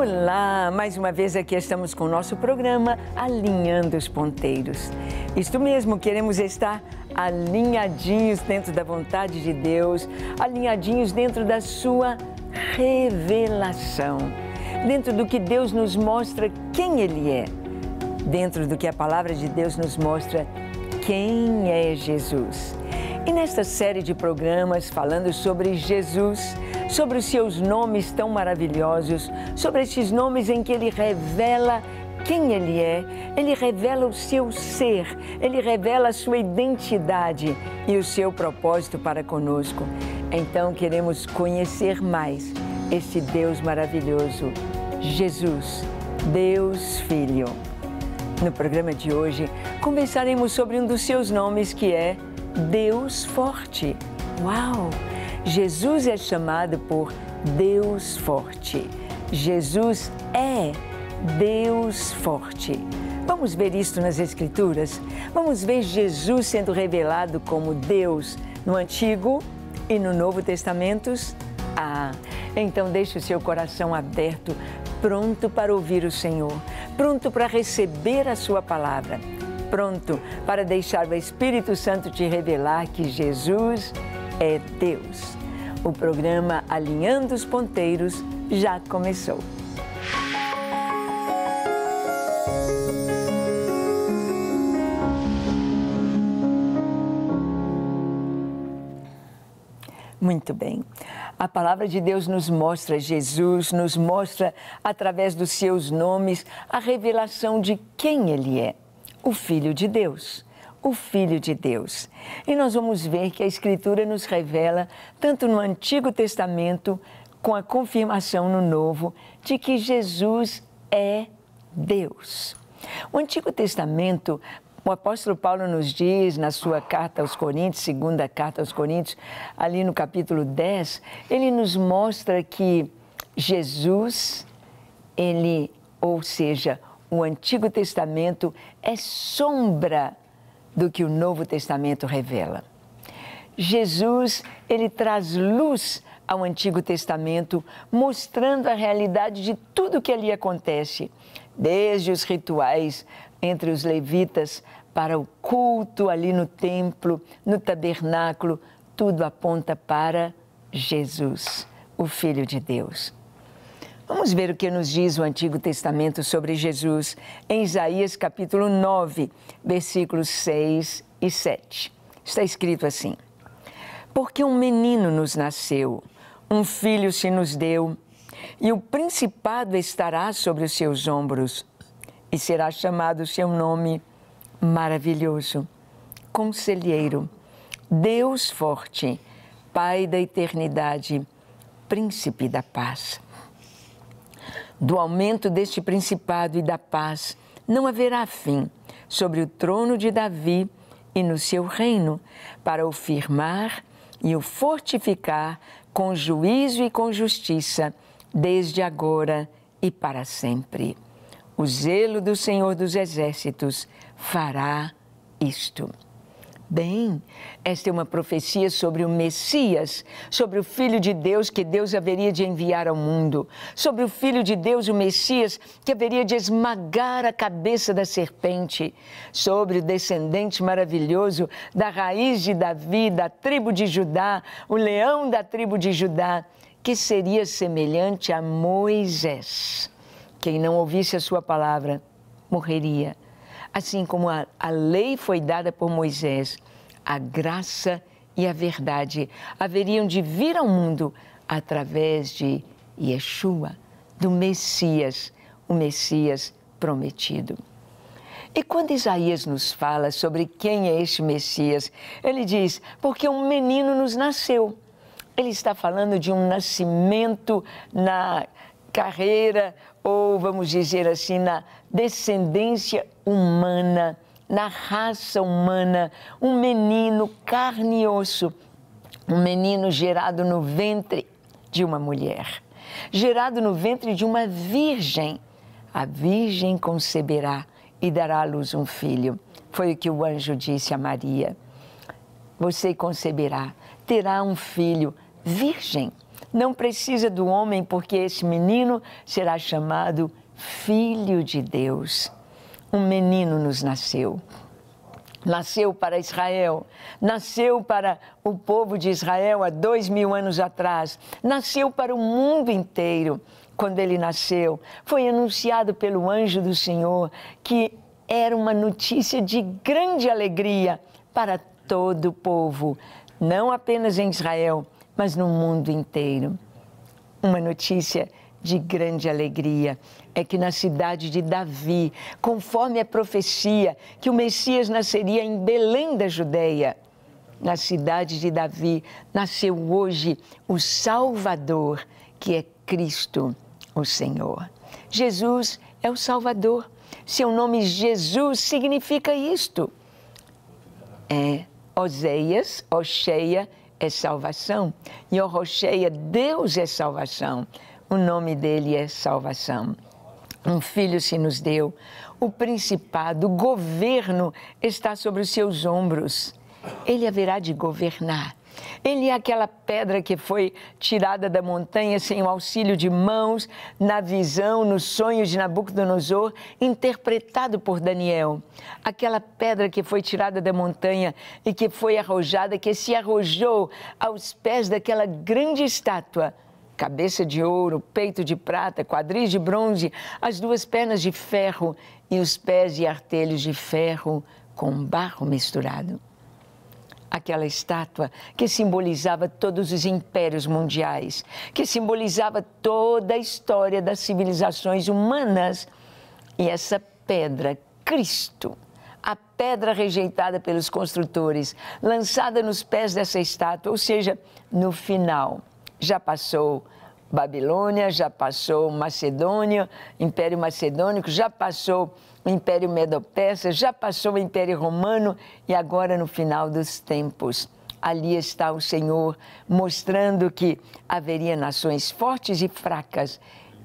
Olá, mais uma vez aqui estamos com o nosso programa Alinhando os Ponteiros. Isto mesmo, queremos estar alinhadinhos dentro da vontade de Deus, alinhadinhos dentro da sua revelação, dentro do que Deus nos mostra quem Ele é, dentro do que a palavra de Deus nos mostra quem é Jesus. E nesta série de programas falando sobre Jesus, sobre os seus nomes tão maravilhosos, sobre esses nomes em que ele revela quem ele é, ele revela o seu ser, ele revela a sua identidade e o seu propósito para conosco. Então queremos conhecer mais esse Deus maravilhoso, Jesus, Deus Filho. No programa de hoje, conversaremos sobre um dos seus nomes que é Deus Forte. Uau! Jesus é chamado por Deus forte. Jesus é Deus forte. Vamos ver isso nas Escrituras? Vamos ver Jesus sendo revelado como Deus no Antigo e no Novo Testamentos? Ah, então deixe o seu coração aberto, pronto para ouvir o Senhor, pronto para receber a sua palavra, pronto para deixar o Espírito Santo te revelar que Jesus é Deus. O programa Alinhando os Ponteiros já começou. Muito bem. A palavra de Deus nos mostra Jesus, nos mostra através dos seus nomes a revelação de quem ele é, o Filho de Deus o Filho de Deus. E nós vamos ver que a Escritura nos revela, tanto no Antigo Testamento, com a confirmação no Novo, de que Jesus é Deus. O Antigo Testamento o apóstolo Paulo nos diz na sua carta aos Coríntios, segunda carta aos Coríntios, ali no capítulo 10, ele nos mostra que Jesus, ele, ou seja, o Antigo Testamento é sombra do que o Novo Testamento revela. Jesus, ele traz luz ao Antigo Testamento, mostrando a realidade de tudo o que ali acontece, desde os rituais entre os levitas para o culto ali no templo, no tabernáculo, tudo aponta para Jesus, o Filho de Deus. Vamos ver o que nos diz o Antigo Testamento sobre Jesus em Isaías capítulo 9, versículos 6 e 7. Está escrito assim: Porque um menino nos nasceu, um filho se nos deu, e o principado estará sobre os seus ombros, e será chamado o seu nome maravilhoso, conselheiro, Deus forte, Pai da eternidade, príncipe da paz. Do aumento deste principado e da paz não haverá fim sobre o trono de Davi e no seu reino, para o firmar e o fortificar com juízo e com justiça, desde agora e para sempre. O zelo do Senhor dos Exércitos fará isto. Bem, esta é uma profecia sobre o Messias, sobre o Filho de Deus que Deus haveria de enviar ao mundo, sobre o Filho de Deus, o Messias, que haveria de esmagar a cabeça da serpente, sobre o descendente maravilhoso da raiz de Davi, da tribo de Judá, o leão da tribo de Judá, que seria semelhante a Moisés. Quem não ouvisse a sua palavra morreria. Assim como a, a lei foi dada por Moisés, a graça e a verdade haveriam de vir ao mundo através de Yeshua, do Messias, o Messias prometido. E quando Isaías nos fala sobre quem é este Messias, ele diz: porque um menino nos nasceu. Ele está falando de um nascimento na carreira ou vamos dizer assim, na descendência humana, na raça humana, um menino carne e osso, um menino gerado no ventre de uma mulher, gerado no ventre de uma virgem. A virgem conceberá e dará à luz um filho. Foi o que o anjo disse a Maria. Você conceberá, terá um filho, virgem não precisa do homem, porque esse menino será chamado Filho de Deus. Um menino nos nasceu. Nasceu para Israel, nasceu para o povo de Israel há dois mil anos atrás, nasceu para o mundo inteiro. Quando ele nasceu, foi anunciado pelo anjo do Senhor que era uma notícia de grande alegria para todo o povo, não apenas em Israel, mas no mundo inteiro. Uma notícia de grande alegria é que na cidade de Davi, conforme a profecia, que o Messias nasceria em Belém da Judeia Na cidade de Davi nasceu hoje o Salvador, que é Cristo, o Senhor. Jesus é o Salvador. Seu nome Jesus significa isto. É Oséias, Oxeia é salvação. rocheia Deus é salvação. O nome dele é salvação. Um filho se nos deu, o principado, o governo está sobre os seus ombros. Ele haverá de governar ele é aquela pedra que foi tirada da montanha sem o auxílio de mãos, na visão, nos sonhos de Nabucodonosor, interpretado por Daniel. Aquela pedra que foi tirada da montanha e que foi arrojada, que se arrojou aos pés daquela grande estátua cabeça de ouro, peito de prata, quadris de bronze, as duas pernas de ferro e os pés de artelhos de ferro com barro misturado aquela estátua que simbolizava todos os impérios mundiais, que simbolizava toda a história das civilizações humanas. E essa pedra, Cristo, a pedra rejeitada pelos construtores, lançada nos pés dessa estátua, ou seja, no final, já passou Babilônia, já passou Macedônia, Império Macedônico, já passou o Império Medo-Persa, já passou o Império Romano e agora no final dos tempos. Ali está o Senhor mostrando que haveria nações fortes e fracas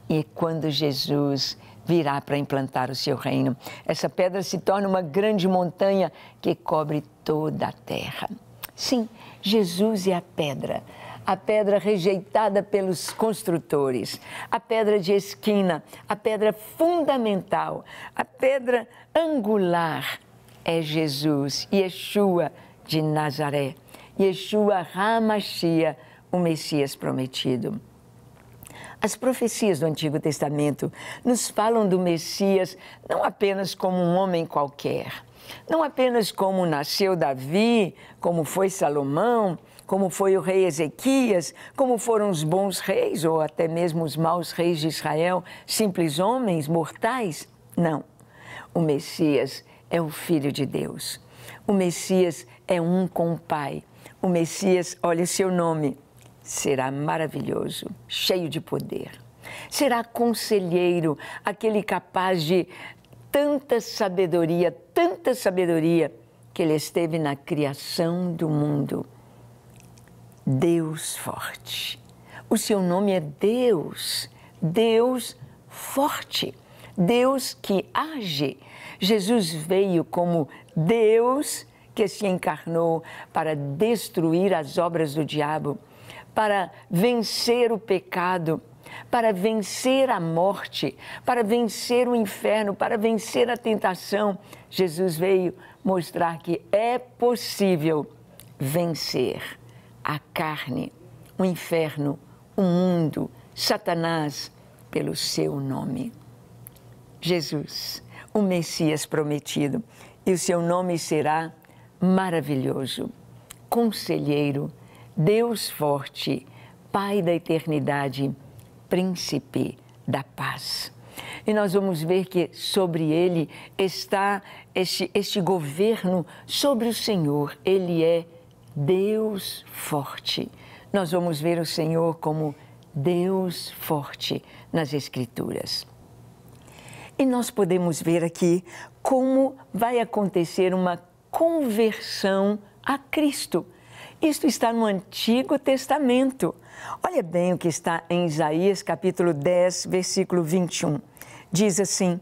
e quando Jesus virá para implantar o seu reino, essa pedra se torna uma grande montanha que cobre toda a terra. Sim, Jesus é a pedra a pedra rejeitada pelos construtores, a pedra de esquina, a pedra fundamental, a pedra angular é Jesus, Yeshua de Nazaré, Yeshua Hamashia, o Messias prometido. As profecias do Antigo Testamento nos falam do Messias não apenas como um homem qualquer, não apenas como nasceu Davi, como foi Salomão, como foi o rei Ezequias, como foram os bons reis ou até mesmo os maus reis de Israel, simples homens, mortais? Não. O Messias é o Filho de Deus. O Messias é um com o Pai. O Messias, olha seu nome, será maravilhoso, cheio de poder. Será conselheiro, aquele capaz de tanta sabedoria, tanta sabedoria, que ele esteve na criação do mundo Deus forte. O seu nome é Deus, Deus forte, Deus que age. Jesus veio como Deus que se encarnou para destruir as obras do diabo, para vencer o pecado, para vencer a morte, para vencer o inferno, para vencer a tentação. Jesus veio mostrar que é possível vencer a carne, o inferno, o mundo, Satanás, pelo seu nome. Jesus, o Messias prometido, e o seu nome será maravilhoso, conselheiro, Deus forte, Pai da eternidade, príncipe da paz. E nós vamos ver que sobre ele está este, este governo sobre o Senhor, ele é Deus forte. Nós vamos ver o Senhor como Deus forte nas Escrituras. E nós podemos ver aqui como vai acontecer uma conversão a Cristo. Isto está no Antigo Testamento. Olha bem o que está em Isaías capítulo 10, versículo 21. Diz assim: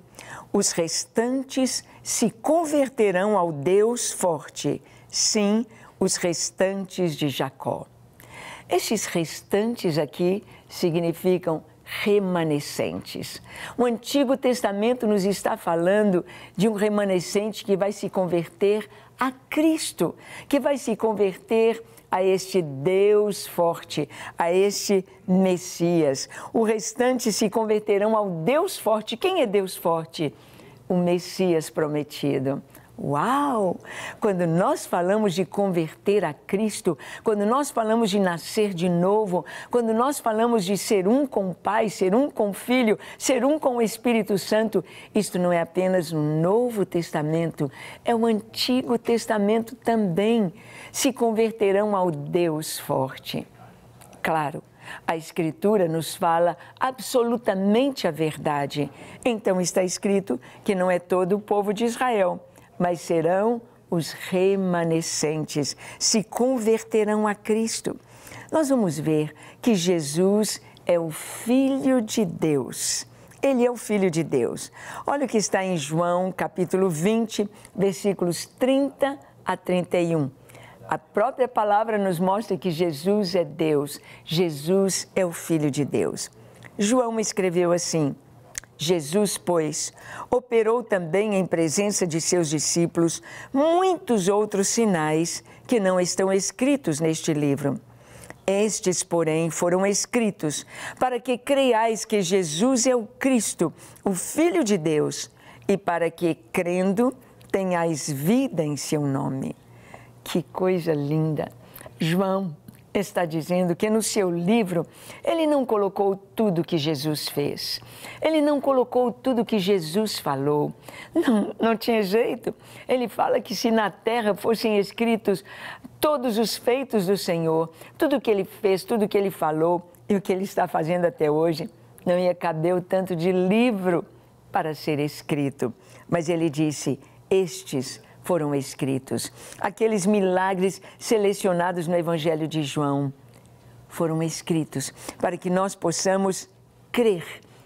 Os restantes se converterão ao Deus forte. Sim, os restantes de Jacó. Esses restantes aqui significam remanescentes. O Antigo Testamento nos está falando de um remanescente que vai se converter a Cristo, que vai se converter a este Deus forte, a este Messias. O restante se converterão ao Deus forte. Quem é Deus forte? O Messias prometido. Uau! Quando nós falamos de converter a Cristo, quando nós falamos de nascer de novo, quando nós falamos de ser um com o Pai, ser um com o Filho, ser um com o Espírito Santo, isto não é apenas no um Novo Testamento, é o um Antigo Testamento também. Se converterão ao Deus forte. Claro, a Escritura nos fala absolutamente a verdade. Então está escrito que não é todo o povo de Israel mas serão os remanescentes, se converterão a Cristo. Nós vamos ver que Jesus é o Filho de Deus. Ele é o Filho de Deus. Olha o que está em João, capítulo 20, versículos 30 a 31. A própria palavra nos mostra que Jesus é Deus, Jesus é o Filho de Deus. João escreveu assim: Jesus, pois, operou também em presença de seus discípulos muitos outros sinais que não estão escritos neste livro. Estes, porém, foram escritos para que creiais que Jesus é o Cristo, o Filho de Deus, e para que, crendo, tenhais vida em seu nome. Que coisa linda! João está dizendo que no seu livro ele não colocou tudo que Jesus fez, ele não colocou tudo que Jesus falou. Não, não tinha jeito. Ele fala que se na terra fossem escritos todos os feitos do Senhor, tudo que ele fez, tudo que ele falou e o que ele está fazendo até hoje, não ia caber o tanto de livro para ser escrito. Mas ele disse: Estes foram escritos. Aqueles milagres selecionados no Evangelho de João foram escritos para que nós possamos crer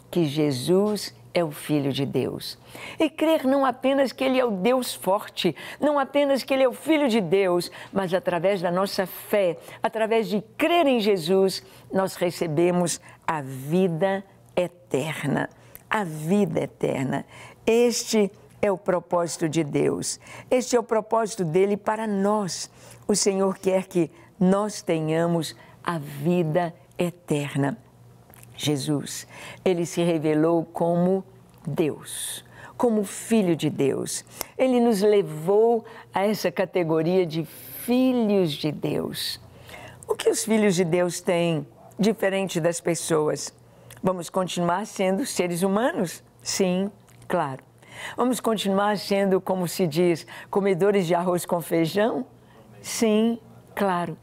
que Jesus é o Filho de Deus. E crer não apenas que Ele é o Deus forte, não apenas que Ele é o Filho de Deus, mas através da nossa fé, através de crer em Jesus, nós recebemos a vida eterna. A vida eterna. Este é é o propósito de Deus. Este é o propósito dele para nós. O Senhor quer que nós tenhamos a vida eterna. Jesus, ele se revelou como Deus, como Filho de Deus. Ele nos levou a essa categoria de filhos de Deus. O que os filhos de Deus têm diferente das pessoas? Vamos continuar sendo seres humanos? Sim, claro. Vamos continuar sendo, como se diz, comedores de arroz com feijão? Sim, claro.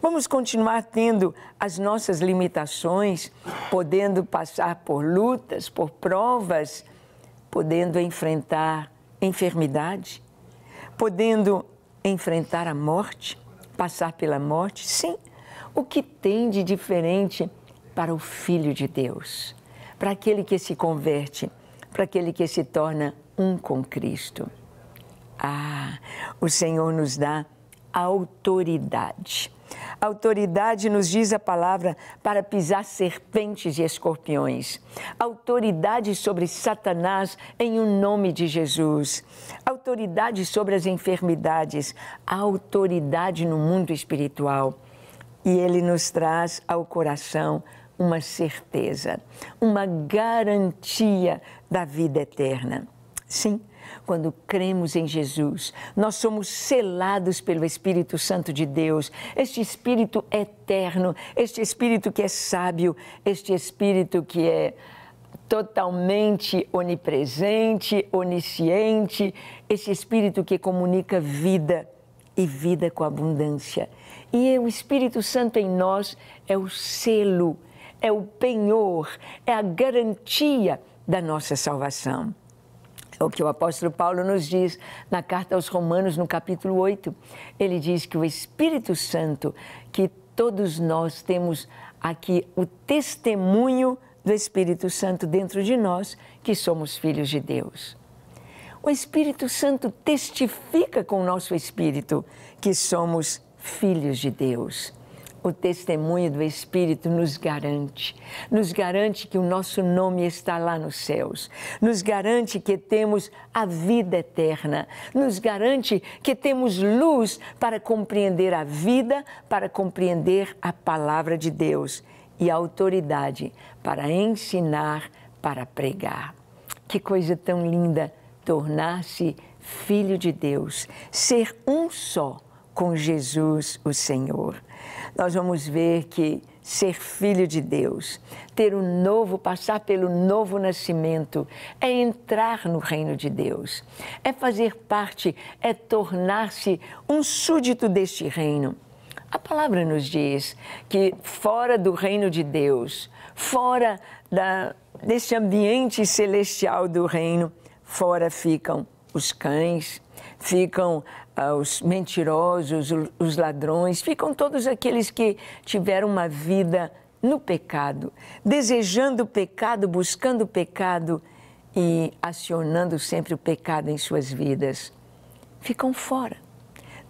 Vamos continuar tendo as nossas limitações, podendo passar por lutas, por provas, podendo enfrentar enfermidade, podendo enfrentar a morte, passar pela morte. Sim, o que tem de diferente para o Filho de Deus, para aquele que se converte? para aquele que se torna um com Cristo. Ah, o Senhor nos dá autoridade. Autoridade nos diz a palavra para pisar serpentes e escorpiões. Autoridade sobre Satanás em o um nome de Jesus. Autoridade sobre as enfermidades. Autoridade no mundo espiritual. E ele nos traz ao coração uma certeza, uma garantia da vida eterna. Sim, quando cremos em Jesus, nós somos selados pelo Espírito Santo de Deus, este Espírito eterno, este Espírito que é sábio, este Espírito que é totalmente onipresente, onisciente, este Espírito que comunica vida e vida com abundância. E é o Espírito Santo em nós é o selo é o penhor, é a garantia da nossa salvação. É o que o apóstolo Paulo nos diz na carta aos Romanos, no capítulo 8. Ele diz que o Espírito Santo, que todos nós temos aqui o testemunho do Espírito Santo dentro de nós, que somos filhos de Deus. O Espírito Santo testifica com o nosso espírito que somos filhos de Deus o testemunho do Espírito nos garante. Nos garante que o nosso nome está lá nos céus. Nos garante que temos a vida eterna. Nos garante que temos luz para compreender a vida, para compreender a palavra de Deus e a autoridade para ensinar, para pregar. Que coisa tão linda tornar-se filho de Deus, ser um só com Jesus, o Senhor nós vamos ver que ser filho de Deus, ter o um novo, passar pelo novo nascimento, é entrar no reino de Deus, é fazer parte, é tornar-se um súdito deste reino. A palavra nos diz que fora do reino de Deus, fora da, ambiente celestial do reino, fora ficam os cães, ficam os mentirosos, os ladrões, ficam todos aqueles que tiveram uma vida no pecado, desejando o pecado, buscando o pecado e acionando sempre o pecado em suas vidas. Ficam fora.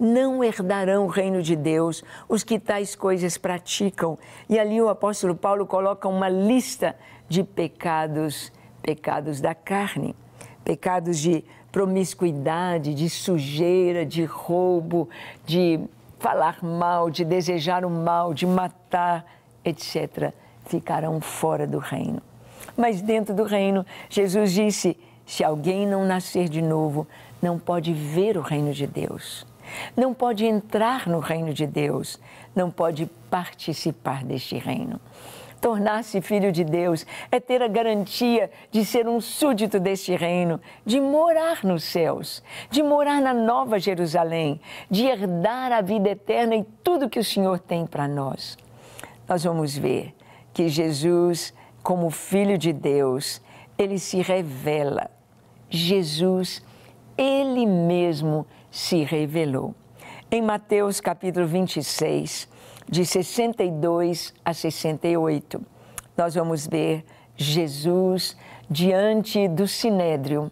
Não herdarão o reino de Deus os que tais coisas praticam. E ali o apóstolo Paulo coloca uma lista de pecados, pecados da carne, pecados de promiscuidade, de sujeira, de roubo, de falar mal, de desejar o mal, de matar, etc., ficarão fora do reino. Mas dentro do reino, Jesus disse: se alguém não nascer de novo, não pode ver o reino de Deus, não pode entrar no reino de Deus, não pode participar deste reino. Tornar-se filho de Deus é ter a garantia de ser um súdito deste reino, de morar nos céus, de morar na Nova Jerusalém, de herdar a vida eterna e tudo que o Senhor tem para nós. Nós vamos ver que Jesus, como filho de Deus, ele se revela. Jesus, ele mesmo se revelou. Em Mateus capítulo 26, de 62 a 68. Nós vamos ver Jesus diante do sinédrio,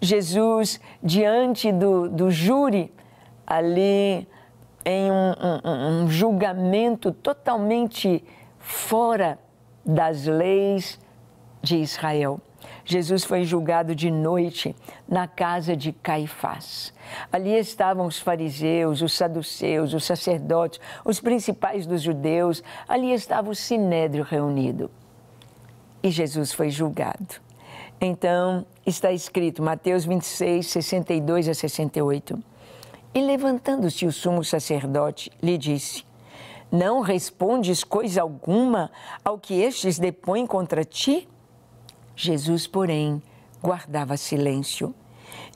Jesus diante do, do júri, ali em um, um, um julgamento totalmente fora das leis de Israel. Jesus foi julgado de noite na casa de Caifás. Ali estavam os fariseus, os saduceus, os sacerdotes, os principais dos judeus, ali estava o sinédrio reunido. E Jesus foi julgado. Então, está escrito, Mateus 26, 62 a 68. E levantando-se o sumo sacerdote, lhe disse: Não respondes coisa alguma ao que estes depõem contra ti? Jesus, porém, guardava silêncio.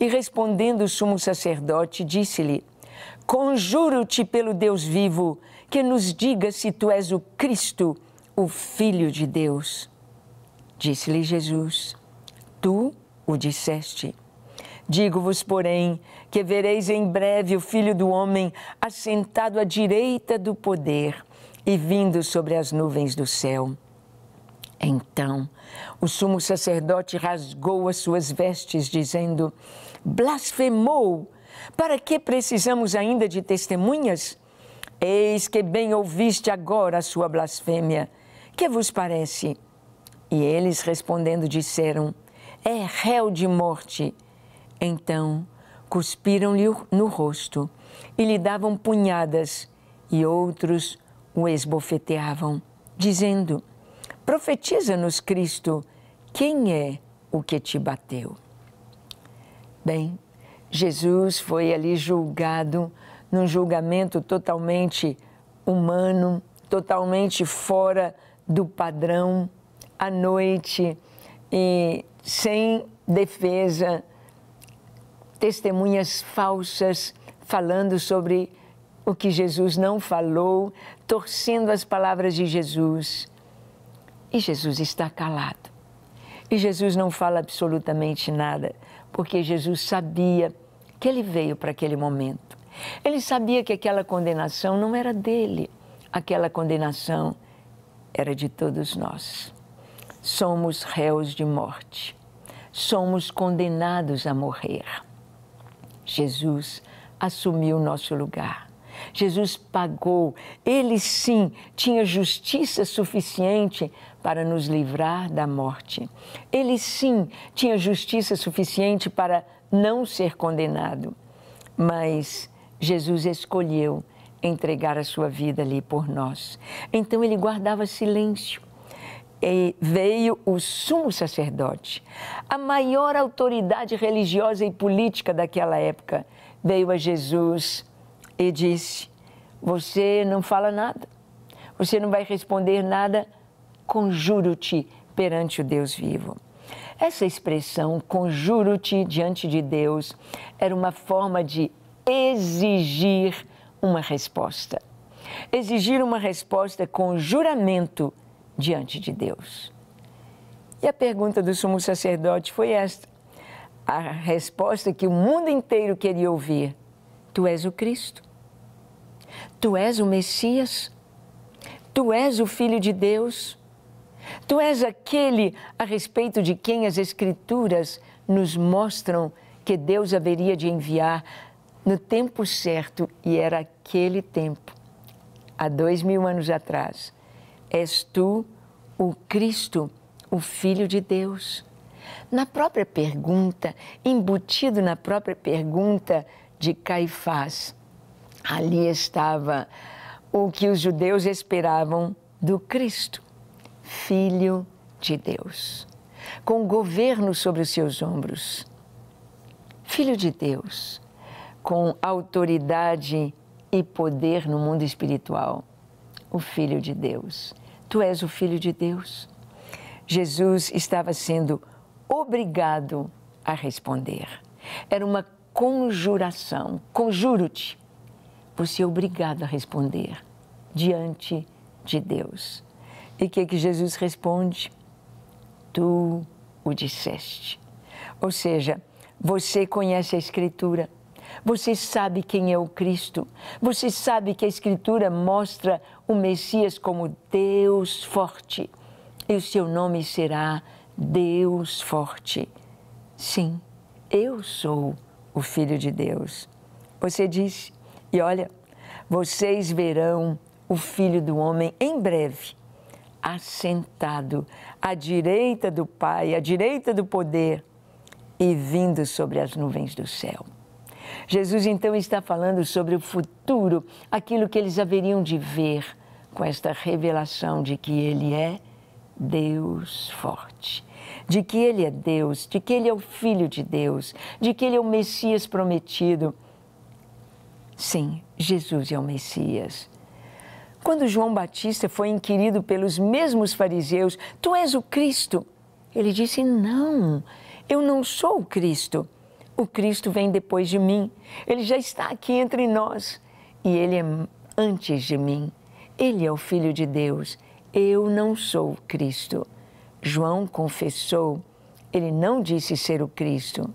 E respondendo o sumo sacerdote, disse-lhe: Conjuro-te pelo Deus vivo, que nos diga se tu és o Cristo, o Filho de Deus. Disse-lhe Jesus: Tu o disseste. Digo-vos, porém, que vereis em breve o Filho do Homem assentado à direita do poder e vindo sobre as nuvens do céu. Então o sumo sacerdote rasgou as suas vestes, dizendo: Blasfemou! Para que precisamos ainda de testemunhas? Eis que bem ouviste agora a sua blasfêmia. Que vos parece? E eles respondendo disseram: É réu de morte. Então cuspiram-lhe no rosto e lhe davam punhadas, e outros o esbofeteavam, dizendo: Profetiza-nos, Cristo, quem é o que te bateu? Bem, Jesus foi ali julgado num julgamento totalmente humano, totalmente fora do padrão, à noite e sem defesa, testemunhas falsas falando sobre o que Jesus não falou, torcendo as palavras de Jesus. E Jesus está calado. E Jesus não fala absolutamente nada, porque Jesus sabia que ele veio para aquele momento. Ele sabia que aquela condenação não era dele, aquela condenação era de todos nós. Somos réus de morte, somos condenados a morrer. Jesus assumiu nosso lugar. Jesus pagou, ele sim tinha justiça suficiente para nos livrar da morte. Ele sim tinha justiça suficiente para não ser condenado, mas Jesus escolheu entregar a sua vida ali por nós. Então ele guardava silêncio. E veio o sumo sacerdote, a maior autoridade religiosa e política daquela época, veio a Jesus e disse: Você não fala nada, você não vai responder nada conjuro-te perante o Deus vivo. Essa expressão, conjuro-te diante de Deus, era uma forma de exigir uma resposta. Exigir uma resposta com juramento diante de Deus. E a pergunta do sumo sacerdote foi esta: a resposta que o mundo inteiro queria ouvir: Tu és o Cristo, Tu és o Messias, Tu és o Filho de Deus. Tu és aquele a respeito de quem as Escrituras nos mostram que Deus haveria de enviar no tempo certo, e era aquele tempo, há dois mil anos atrás. És tu o Cristo, o Filho de Deus. Na própria pergunta, embutido na própria pergunta de Caifás, ali estava o que os judeus esperavam do Cristo filho de Deus, com governo sobre os seus ombros. Filho de Deus, com autoridade e poder no mundo espiritual. O Filho de Deus. Tu és o Filho de Deus. Jesus estava sendo obrigado a responder. Era uma conjuração, conjuro-te. Você é obrigado a responder diante de Deus. E o que, é que Jesus responde? Tu o disseste. Ou seja, você conhece a Escritura, você sabe quem é o Cristo, você sabe que a Escritura mostra o Messias como Deus forte e o seu nome será Deus forte. Sim, eu sou o Filho de Deus. Você disse, e olha, vocês verão o Filho do Homem em breve assentado à direita do Pai, à direita do poder e vindo sobre as nuvens do céu. Jesus então está falando sobre o futuro, aquilo que eles haveriam de ver com esta revelação de que ele é Deus forte, de que ele é Deus, de que ele é o filho de Deus, de que ele é o Messias prometido. Sim, Jesus é o Messias. Quando João Batista foi inquirido pelos mesmos fariseus: Tu és o Cristo? Ele disse: Não, eu não sou o Cristo. O Cristo vem depois de mim. Ele já está aqui entre nós. E ele é antes de mim. Ele é o Filho de Deus. Eu não sou o Cristo. João confessou. Ele não disse ser o Cristo.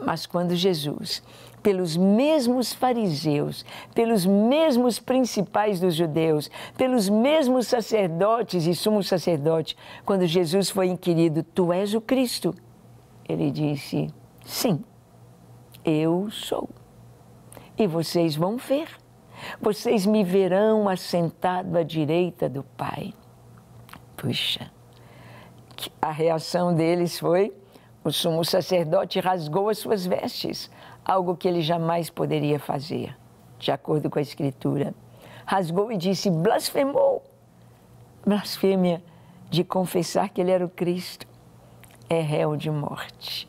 Mas quando Jesus pelos mesmos fariseus, pelos mesmos principais dos judeus, pelos mesmos sacerdotes e sumo sacerdote. Quando Jesus foi inquirido: Tu és o Cristo? Ele disse: Sim, eu sou. E vocês vão ver. Vocês me verão assentado à direita do Pai. Puxa, a reação deles foi: o sumo sacerdote rasgou as suas vestes, algo que ele jamais poderia fazer, de acordo com a Escritura. Rasgou e disse: blasfemou. Blasfêmia de confessar que ele era o Cristo é réu de morte.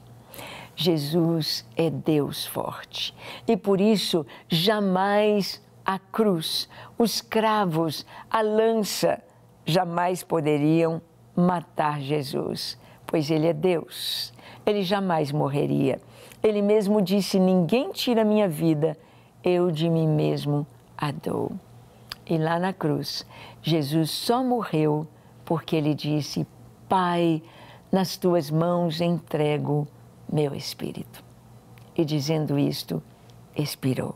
Jesus é Deus forte e por isso jamais a cruz, os cravos, a lança jamais poderiam matar Jesus pois ele é Deus. Ele jamais morreria. Ele mesmo disse: Ninguém tira minha vida, eu de mim mesmo a dou. E lá na cruz, Jesus só morreu porque ele disse: Pai, nas tuas mãos entrego meu espírito. E dizendo isto, expirou.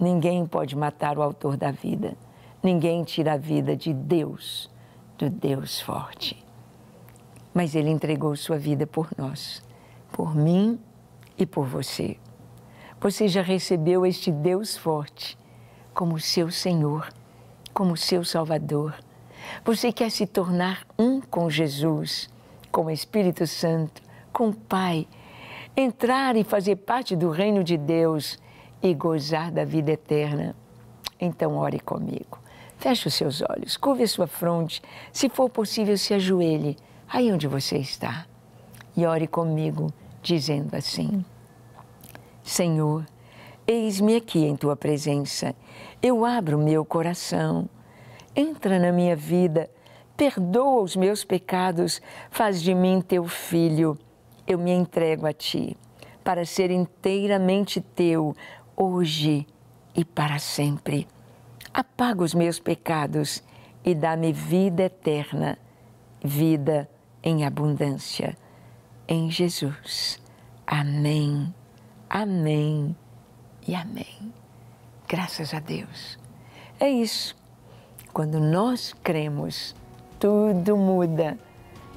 Ninguém pode matar o autor da vida. Ninguém tira a vida de Deus, do Deus forte mas ele entregou sua vida por nós, por mim e por você. Você já recebeu este Deus forte como seu Senhor, como seu Salvador. Você quer se tornar um com Jesus, com o Espírito Santo, com o Pai, entrar e fazer parte do reino de Deus e gozar da vida eterna. Então, ore comigo. Feche os seus olhos, curve a sua fronte, se for possível, se ajoelhe aí onde você está, e ore comigo, dizendo assim: Senhor, eis-me aqui em tua presença, eu abro meu coração, entra na minha vida, perdoa os meus pecados, faz de mim teu filho, eu me entrego a ti, para ser inteiramente teu, hoje e para sempre. Apaga os meus pecados e dá-me vida eterna, vida eterna em abundância em Jesus. Amém, amém e amém. Graças a Deus. É isso. Quando nós cremos, tudo muda.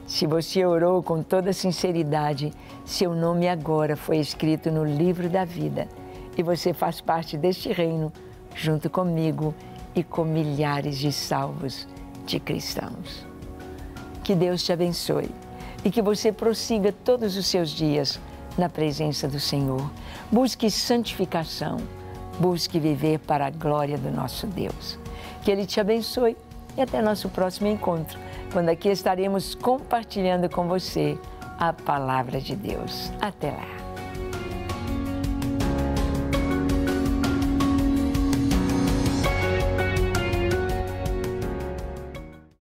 Se você orou com toda sinceridade, seu nome agora foi escrito no livro da vida e você faz parte deste reino junto comigo e com milhares de salvos de cristãos. Que Deus te abençoe e que você prossiga todos os seus dias na presença do Senhor. Busque santificação, busque viver para a glória do nosso Deus. Que Ele te abençoe e até nosso próximo encontro, quando aqui estaremos compartilhando com você a palavra de Deus. Até lá!